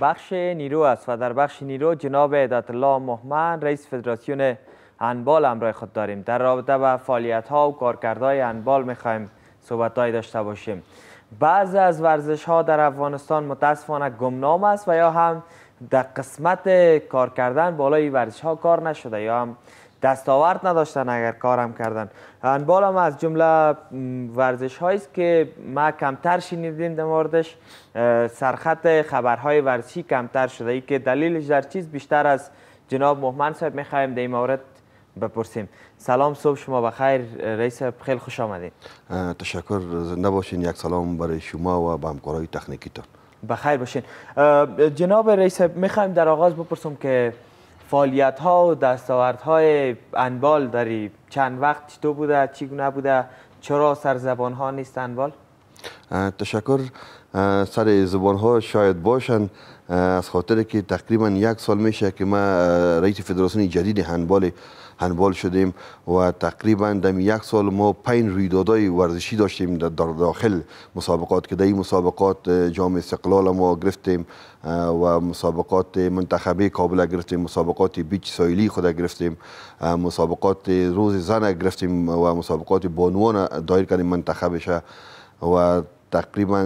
بخش نیرو است و در بخش نیرو جناب عدت الله محمد رئیس فدراسیون انبال همراه خود داریم در رابطه با فعالیت ها و کارکردهای انبال میخوایم صحبت های داشته باشیم بعض از ورزش ها در افغانستان متاسفانه گمنام است و یا هم در قسمت کار کردن بالای ورزش ها کار نشده یا هم دستاورد نداشتن اگر کارم کردن هندبال هم از جمله ورزش هایی که ما کمتر شنیدیم در موردش سرخط خبرهای ورزشی کمتر شده ای که دلیلش در چیز بیشتر از جناب محمد صاحب میخوایم در این مورد بپرسیم سلام صبح شما بخیر رئیس خیلی خوش آمدید تشکر زنده باشین یک سلام برای شما و به همکارای تان بخیر باشین جناب رئیس میخوایم در آغاز بپرسم که فعالیت ها و دستاورت های انبال داری چند وقت چطور بوده گونه بوده چرا سر زبان ها نیست انبال تشکر سر زبان ها شاید باشن از خاطر که تقریبا یک سال میشه که ما رئیس فدراسیون جدید هندبال هندبال شدیم و تقریبا دم یک سال ما پنج رویدادهای ورزشی داشتیم در داخل مسابقات که در این مسابقات جام استقلال ما گرفتیم و مسابقات منتخبه کابل گرفتیم مسابقات بیچ سایلی خود گرفتیم مسابقات روز زن گرفتیم و مسابقات بانوان دایر کردیم منتخبش و تقریبا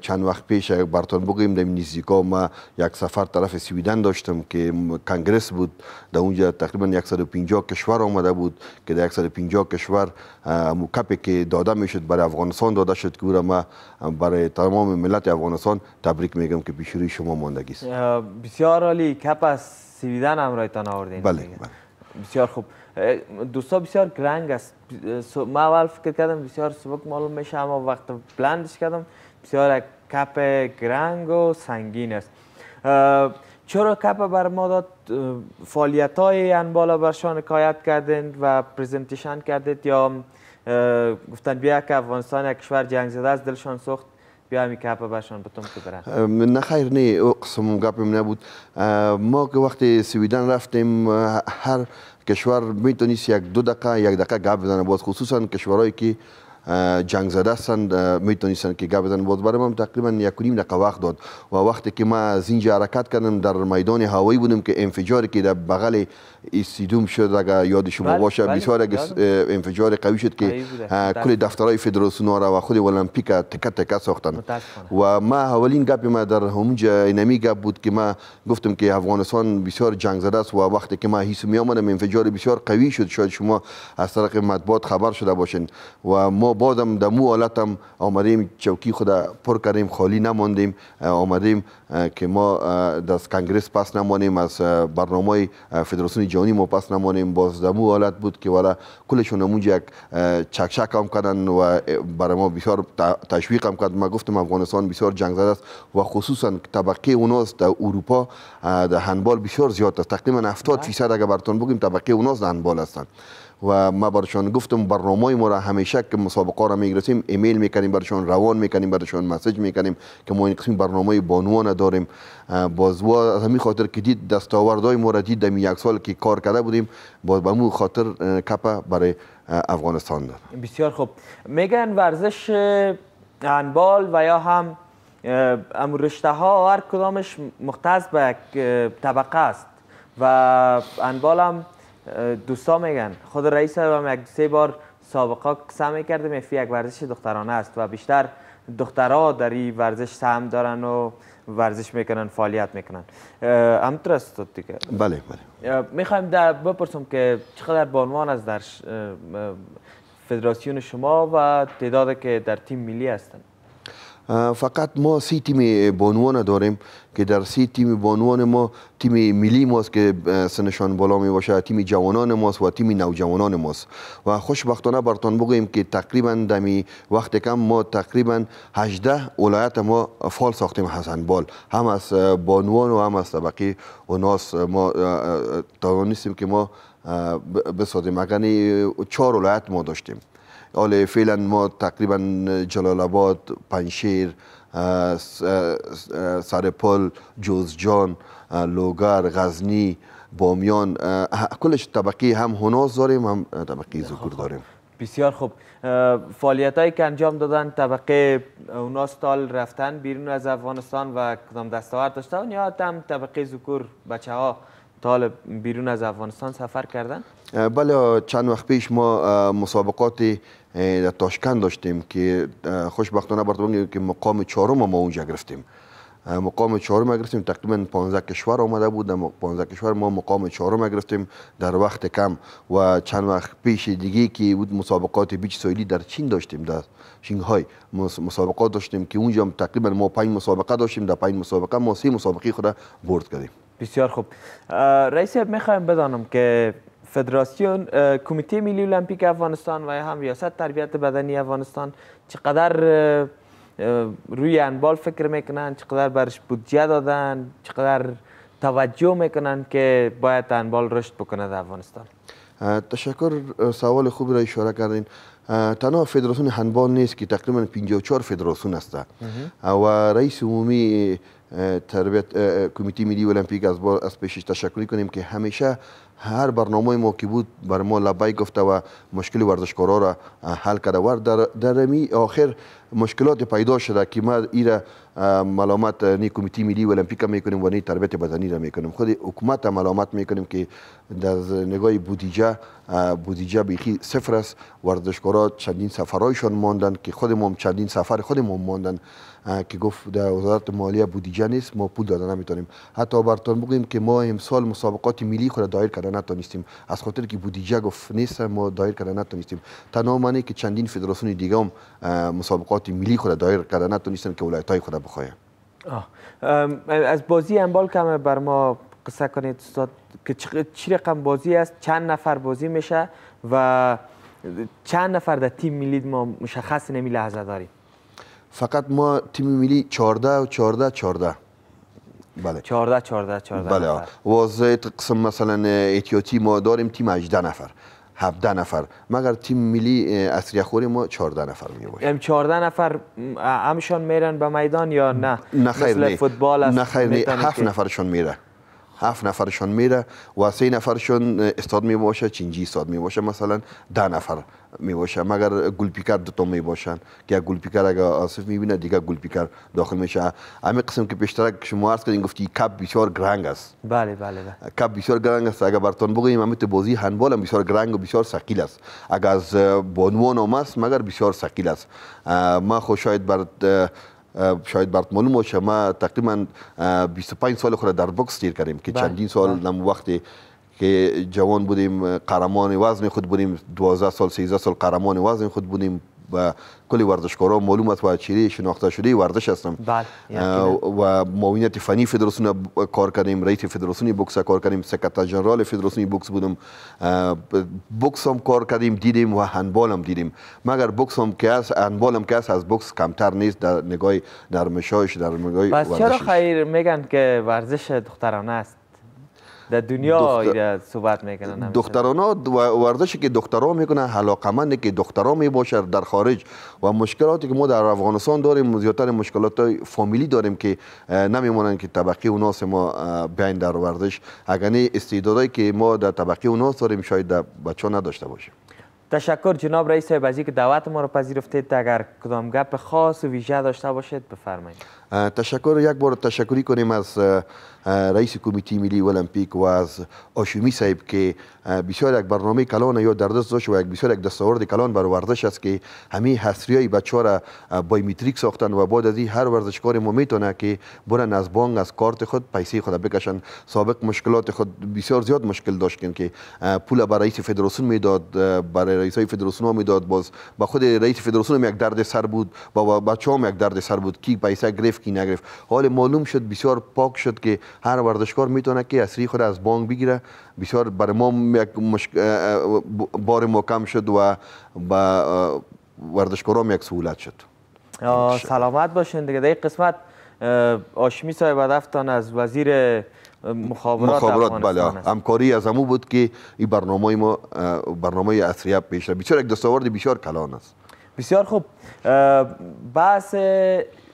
چند وقت پیش براتون بگیم در نیزیکا ما یک سفر طرف سویدن داشتم که کنگرس بود در اونجا تقریبا 150 کشور آمده بود که در 150 کشور کپی که داده میشد برای افغانستان داده شد که را ما برای تمام ملت افغانستان تبریک میگم که روی شما ماندگی است بسیار عالی کپ از سویدن هم رایتان آوردین بله, بله. بسیار خوب دوستا بسیار گرنگ است ما اول فکر کردم بسیار سبک معلوم میشه اما وقت بلندش کردم بسیار کپ گرنگ و سنگین است چرا کپ بر ما داد فعالیت های انبالا برشان کایت کردند و پریزنتیشن کردید یا گفتن بیا که افغانستان یک کشور جنگ زده از دلشان سخت پیامی که باشن بتوم که برن نه خیر نه او قسم گپم نبود ما که وقتی سویدان رفتیم هر کشور میتونیست یک دو دقیقه یک دقیقه گپ بزنه بود خصوصا کشورهایی که جنگ زده هستند میتونستند که گپ بزنن باز برای من تقریبا یک و نیم دقیقه وقت داد و وقتی که ما از اینجا حرکت کردم در میدان هوایی بودم که انفجاری که در بغل استیدوم شد اگر یاد شما بله، باشه بله، بسیار انفجار قوی شد که کل دفترهای فدراسیون را و خود المپیک تک تک ساختن و ما اولین گپ ما در همونجا اینمی گپ بود که ما گفتم که افغانستان بسیار جنگ است و وقتی که ما هیس می انفجار بسیار قوی شد شاید شما از طرق مطبوعات خبر شده باشین و ما بازم در مو حالت آمدیم چوکی خود پر کردیم خالی نماندیم آمدیم که ما از کنگرس پس نمانیم از برنامه فدراسیون جهانی ما پس نمانیم باز در مو حالت بود که والا کلشون همونجا یک چکشک هم و برای ما بسیار تشویق هم کرد ما گفتم افغانستان بسیار جنگ زده است و خصوصا طبقه اوناست در اروپا در هنبال بسیار زیاد است تقریبا 70 بله. فیصد اگر براتون بگیم طبقه اوناست در هستند و ما برشان گفتم برنامه ما را همیشه که مسابقه را میگرسیم ایمیل میکنیم برشان روان میکنیم برشان مسج میکنیم که ما این قسم برنامه داریم داریم و از همین خاطر که دید دستاوردهای ما را دید در یک سال که کار کرده بودیم باز به خاطر کپا برای افغانستان بسیار خوب میگن ورزش انبال و یا هم ام رشته ها هر کدامش مختص به طبقه است و انبال هم دوستا میگن خود رئیس هم یک سه بار سابقا سعی کرده میفی یک ورزش دخترانه است و بیشتر دخترها در این ورزش سهم دارن و ورزش میکنن فعالیت میکنن همطور است دیگه بله بله میخوایم در بپرسم که چقدر به عنوان از در فدراسیون شما و تعداد که در تیم ملی هستن فقط ما سی تیم بانوان داریم که در سی تیم بانوان ما تیم ملی ماست که سنشان بالا می باشه تیم جوانان ماست و تیم نوجوانان ماست و خوشبختانه برتان بگویم که تقریبا دمی وقت کم ما تقریبا 18 ولایت ما فال ساختیم حسن بال هم از بانوان و هم از طبقی اوناس ما توانستیم که ما بسازیم اگر چهار ولایت ما داشتیم حالا فعلا ما تقریبا جلال آباد پنشیر سرپل جوزجان لوگر غزنی بامیان کلش طبقی هم هنوز داریم هم طبقی زکور خب، خب. داریم بسیار خوب فعالیت هایی که انجام دادن طبقه اونا سال رفتن بیرون از افغانستان و کدام دستاورد داشتن یا هم طبقه زکور بچه ها تا بیرون از افغانستان سفر کردن؟ بله چند وقت پیش ما مسابقات در تاشکند داشتیم که خوشبختانه براتون که مقام چهارم ما اونجا گرفتیم مقام چهارم گرفتیم تقریبا 15 کشور آمده بود در 15 کشور ما مقام چهارم گرفتیم در وقت کم و چند وقت پیش دیگه که بود مسابقات بیچ سویلی در چین داشتیم در شنگهای مسابقات داشتیم که اونجا تقریبا ما پنج مسابقه داشتیم در پنج مسابقه ما سه مسابقه خود برد کردیم بسیار خوب رئیس میخوایم بدانم که فدراسیون کمیته ملی المپیک افغانستان و هم ریاست تربیت بدنی افغانستان چقدر روی انبال فکر میکنن چقدر برش بودجه دادن چقدر توجه میکنن که باید انبال رشد بکنه در افغانستان تشکر سوال خوبی را اشاره کردین تنها فدراسیون هندبال نیست که تقریبا 54 فدراسیون است و رئیس عمومی تربیت کمیته ملی المپیک از بار از پیشش تشکر کنیم که همیشه هر برنامه ما که بود بر ما لبای گفته و مشکل ورزشکارا را حل کرده و در, در می آخر مشکلات پیدا شده که ما را ملامت نی کمیتی ملی المپیک میکنیم و نی تربیت بدنی را میکنیم خود حکومت ملامت میکنیم که در نگاه بودیجه بودیجه بیخی صفر است ورزشکارا چندین سفرهایشان ماندن که خود ما چندین سفر خود ما ماندن که گفت در وزارت مالیه بودیجه نیست ما پول داده نمیتونیم حتی برتون بگیم که ما امسال مسابقات ملی خود دایر کرده کرده نتونستیم از خاطر که بودجه گفت نیست ما دایر کرده نتونستیم تنها معنی که چندین فدراسیون دیگه هم مسابقات ملی خود دایر کرده نتونستیم که ولایتای خود بخواهیم از بازی انبال کمه بر ما قصه کنید استاد که چی رقم بازی است چند نفر بازی میشه و چند نفر در تیم ملی ما مشخص نمی لحظه داریم فقط ما تیم ملی 14 و 14 14 بله 14 14 14 بله نفر. قسم مثلا احتیاطی ما داریم تیم 18 نفر 17 نفر مگر تیم ملی اسریه خوری ما 14 نفر می باشه 14 نفر همشان میرن به میدان یا نه نه خیر مثل نه. فوتبال نه خیر نه 7 نفرشون میره هفت نفرشون میره و سه نفرشون استاد می باشه چینجی استاد می باشه مثلا ده نفر می باشه مگر گل پیکر دو تا می باشن که گل اگر آصف می بینه دیگه گل داخل میشه همین قسم که پیشتر شما عرض کردین گفتی کپ بسیار گرنگ است بله بله بله کپ بسیار گرنگ است اگر برتون بگیم همین بازی هندبال هم بسیار گرنگ و بسیار ثقیل است اگر از بانوان مگر بسیار ثقیل است ما خو بر شاید برات معلوم باشه ما تقریبا 25 سال خود در بوکس تیر کردیم که بله، چندین سال بله. نم وقتی که جوان بودیم قرمان وزن خود بودیم 12 سال 13 سال قرمانی وزن خود بودیم به کلی ورزشکارا معلومات و چیره شناخته شده ورزش هستم بله، و معاونت فنی فدراسیون کار کردیم رئیس فدراسیون بوکس کار کردیم سکرتر جنرال فدراسیون بوکس بودم بوکس هم کار کردیم دیدیم و هندبال هم دیدیم مگر بوکس هم که است هندبال از بوکس کمتر نیست در نگاه نرمشایش در نگاه ورزش چرا خیر میگن که ورزش دخترانه است در دنیا صحبت میکنن دخترانه ورزشی که دخترا میکنن حلاقمندی که دخترا میباشر در خارج و مشکلاتی که ما در افغانستان داریم زیادتر مشکلات های فامیلی داریم که نمیمونن که طبقه و ناس ما بیاین در ورزش اگر استعدادایی که ما در طبقه و ناس داریم شاید در بچه نداشته باشیم تشکر جناب رئیس صاحب از اینکه دعوت ما رو پذیرفتید اگر کدام گپ خاص و ویژه داشته باشید بفرمایید تشکر یک بار تشکری کنیم از رئیس کمیتی ملی المپیک و از آشومی صاحب که بسیار یک برنامه کلان یا در دست داشت و یک بسیار یک دستاورد کلان بر ورزش است که همه های بچه را بایومتریک ساختن و بعد از این هر ورزشکار ما میتونه که برن از بانگ از کارت خود پیسی خود بکشن سابق مشکلات خود بسیار زیاد مشکل داشتن که پول برای رئیس فدراسیون میداد برای رئیس های فدراسیون ها میداد باز با خود رئیس فدراسیون هم یک درد سر بود با, با بچه هم یک درد سر بود کی پیسه گرفت کی نگرفت حال معلوم شد بسیار پاک شد که هر ورزشکار میتونه که اسری خود از بانک بگیره بسیار بر ما یک بار ما کم شد و با ورزشکارام یک سهولت شد سلامت باشین دیگه قسمت آشمی صاحب از وزیر مخابرات, بله همکاری از همو بود که این برنامه ما برنامه اصریب پیش بیشتر یک دستاورد بیشتر کلان است بسیار خوب بحث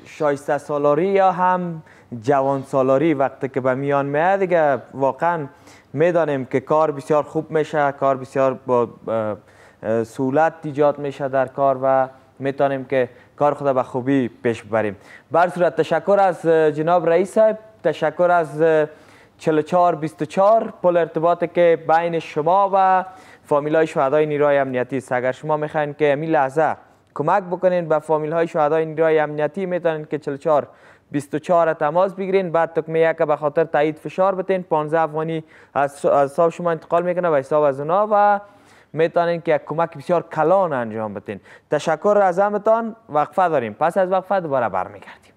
شایسته سالاری یا هم جوان سالاری وقتی که به میان میاد دیگه واقعا میدانیم که کار بسیار خوب میشه کار بسیار با سهولت ایجاد میشه در کار و میتونیم که کار خود به خوبی پیش ببریم بر صورت تشکر از جناب رئیس صاحب تشکر از 4424 پل ارتباط که بین شما و فامیل های شهدای نیروی امنیتی است اگر شما میخواین که امی لحظه کمک بکنین به فامیل های شهدای نیروی امنیتی میتونین که 44 24 تماس بگیرین بعد تکمه یک به خاطر تایید فشار بتین 15 افغانی از حساب شما انتقال میکنه و حساب از اونا و میتونین که یک کمک بسیار کلان انجام بتین تشکر از همتان وقفه داریم پس از وقفه دوباره برمیگردیم